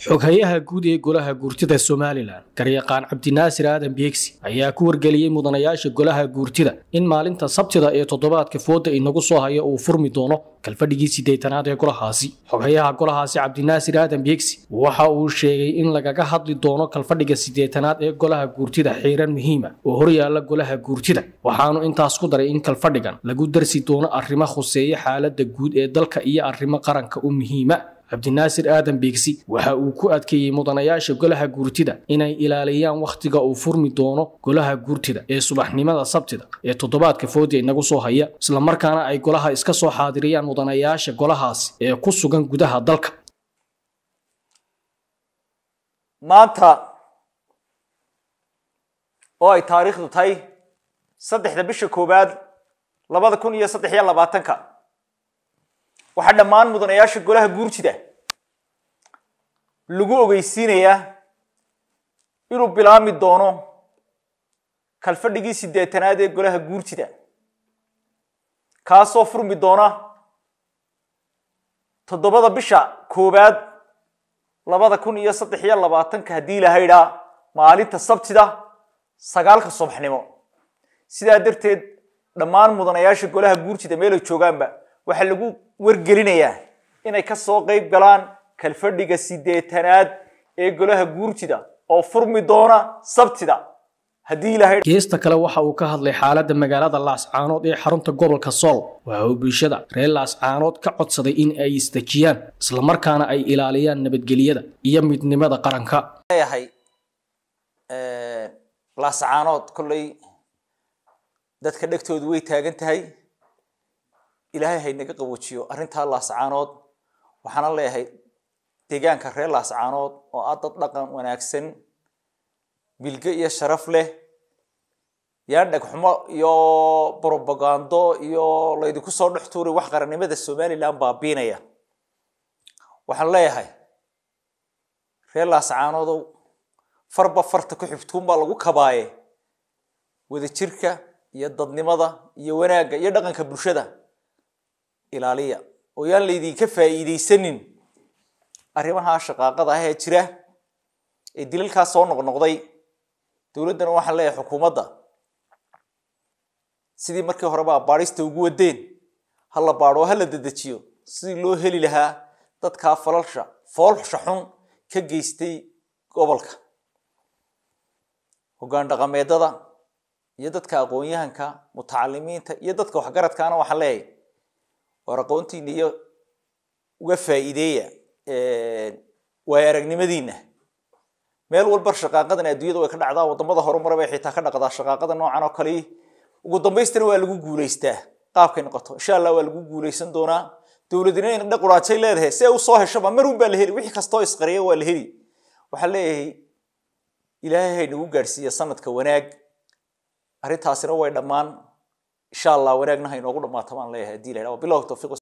xoghayaha guud ee golaha guurtida somalilan garyaqaan cabdinaasir aadan biegsi ayaa ku wargeliyey mudanayaasha golaha guurtida in maalinta sabtida ee toddobaadka fooda inagu soo haya uu furmi doono kalfadhigii siddeetanaad ee golahaasi xoghayaha golahaasi cabdinaasir aadan biegsi waxa uu sheegay in lagaga hadli doono kalfadhiga siddeetanaad ee golaha guurtida xiiran muhiima oo horyaalla golaha guurtida waxaanu intaas ku daray in kalfadhigan lagu darsi doono arrimo khuseeya xaaladda guud ee dalka iyo arrimo qaranka u muhiima cabdinaasir aadan beegsi waxa uu ku adkeeyey mudanayaasha golaha guurtida inay ilaaliyaan wakhtiga uu furmi doono golaha guurtida ee subaxnimada sabtida ee toddobaadka foodya inagu soo haya islamarkaana ay golaha iska soo xaadiriyaan mudanayaasha golahaasi ee ku sugan gudaha dalka maanta oo ay taariikhdu tahay saddexda bisha koowaad labada kun iyo saddex iyo labaatanka waxaa dhammaan mudanayaasha golaha guurtida lagu ogeysiinayaa inuu bilaabmi doono kalfadhigii sideetanaad ee golaha guurtida kaasoo furmi doona toddobada bisha koowaad labada kun iyo saddex iyo labaatanka haddii ilahaydhaa maalinta sabtida sagaalka subaxnimo sidaa darteed dhammaan mudanayaasha golaha guurtida meelay joogaanba waxaa lagu wargelinayaa inay kasoo qayb galaan kalfadhiga sideetanaad ee golaha guurtida oo furmi doona sabtida geesta kale waxa uu ka hadlay xaaladda magaalada laascaanood ee xarunta gobolka sool waxa uu bulshada reer laascaanood ka codsaday in ay isdejiyaan islamarkaana ay ilaaliyaan nabadgelyada iyo midnimada qaranka leeyahay eh, laascaanood kolley dadka dhegtoodu way taagan tahay ilaahay haynaga qaboojiyo arrintaa laascaanood waxaana leeyahay deegaanka reer laascaanood oo ah dad dhaqan wanaagsan bilge iyo sharaf leh yaan dhegxumo iyo brobagando iyo laydinku soo dhex tuuri wax qarannimada somalilan baabiinaya waxaan leeyahay reer laascaanoodow farba farta ku baa lagu kabaaye wadajirka iyo dadnimada iyo wanaagga iyo dhaqanka bulshada ilaaliya oo yaan laydinka faa'iideysanin arrimaha shaqaaqada ah ee jira ee dilalkaa soo noqnoqday dowladdana waxaan leeyahay xukuumadda sidii markii horeba abbaadhista ugu wadeen ha la baadho ha la dedejiyo sidii loo heli lahaa dadkaa falalsha foolsha xun ka geystay gobolka hogaan dhaqameedada iyo dadka aqoonyahanka mutacalimiinta iyo dadka waxgaradkaana waxaan leeyahay war aqoontiina iyo uga faa'iideeya waay aragnimadiina meel walba shaqaaqadan adduunyada way ka dhacdaa wadamada horumar bay xitaa ka dhaqdaa shaqaaqada noocan oo kale ugu dambaystana waa lagu guulaystaa qaabkay noqoto insha allah waa lagu guulaysan doonaa dowladina inay dhaquraajay leedahay si ay usoo heshaba marun baa la heli wixii kastoo isqariya waa la heli waxaa leeyahay ilaahay hay nagu gaadhsiiya sanadka wanaag arrintaasina way dhammaan insha allah wanaagna haynoogu inoogu dhammaato baan leeyahay haddii la yidhaha wabilahu tawfiiq